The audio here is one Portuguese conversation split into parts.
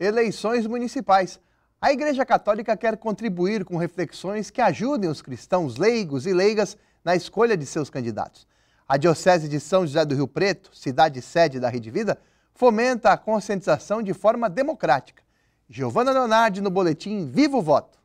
Eleições municipais. A Igreja Católica quer contribuir com reflexões que ajudem os cristãos leigos e leigas na escolha de seus candidatos. A Diocese de São José do Rio Preto, cidade sede da Rede Vida, fomenta a conscientização de forma democrática. Giovana Leonardi no boletim Viva o Voto.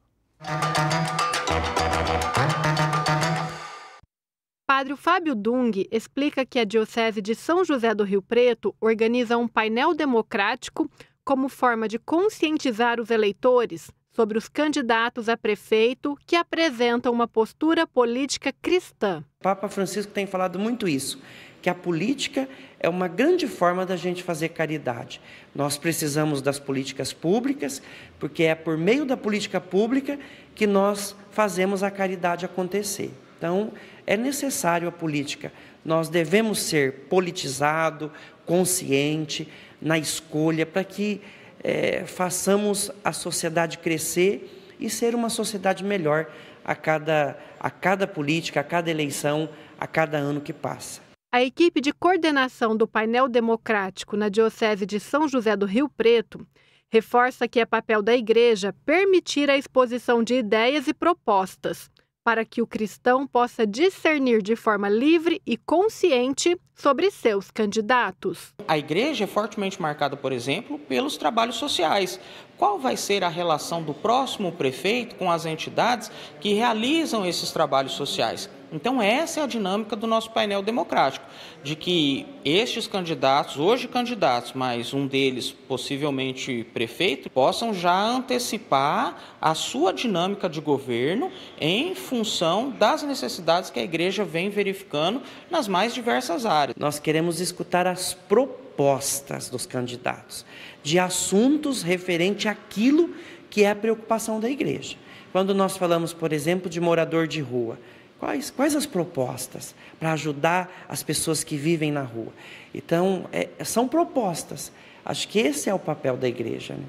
Padre Fábio Dung explica que a Diocese de São José do Rio Preto organiza um painel democrático como forma de conscientizar os eleitores sobre os candidatos a prefeito que apresentam uma postura política cristã. Papa Francisco tem falado muito isso, que a política é uma grande forma da gente fazer caridade. Nós precisamos das políticas públicas, porque é por meio da política pública que nós fazemos a caridade acontecer. Então, é necessário a política. Nós devemos ser politizado, consciente na escolha, para que é, façamos a sociedade crescer e ser uma sociedade melhor a cada, a cada política, a cada eleição, a cada ano que passa. A equipe de coordenação do painel democrático na Diocese de São José do Rio Preto reforça que é papel da Igreja permitir a exposição de ideias e propostas, para que o cristão possa discernir de forma livre e consciente sobre seus candidatos. A igreja é fortemente marcada, por exemplo, pelos trabalhos sociais. Qual vai ser a relação do próximo prefeito com as entidades que realizam esses trabalhos sociais? Então, essa é a dinâmica do nosso painel democrático, de que estes candidatos, hoje candidatos, mas um deles possivelmente prefeito, possam já antecipar a sua dinâmica de governo em função das necessidades que a igreja vem verificando nas mais diversas áreas. Nós queremos escutar as propostas dos candidatos de assuntos referente àquilo que é a preocupação da igreja. Quando nós falamos, por exemplo, de morador de rua, Quais, quais as propostas para ajudar as pessoas que vivem na rua? Então, é, são propostas. Acho que esse é o papel da igreja. Né?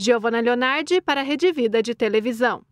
Giovana Leonardi para a Rede Vida de Televisão.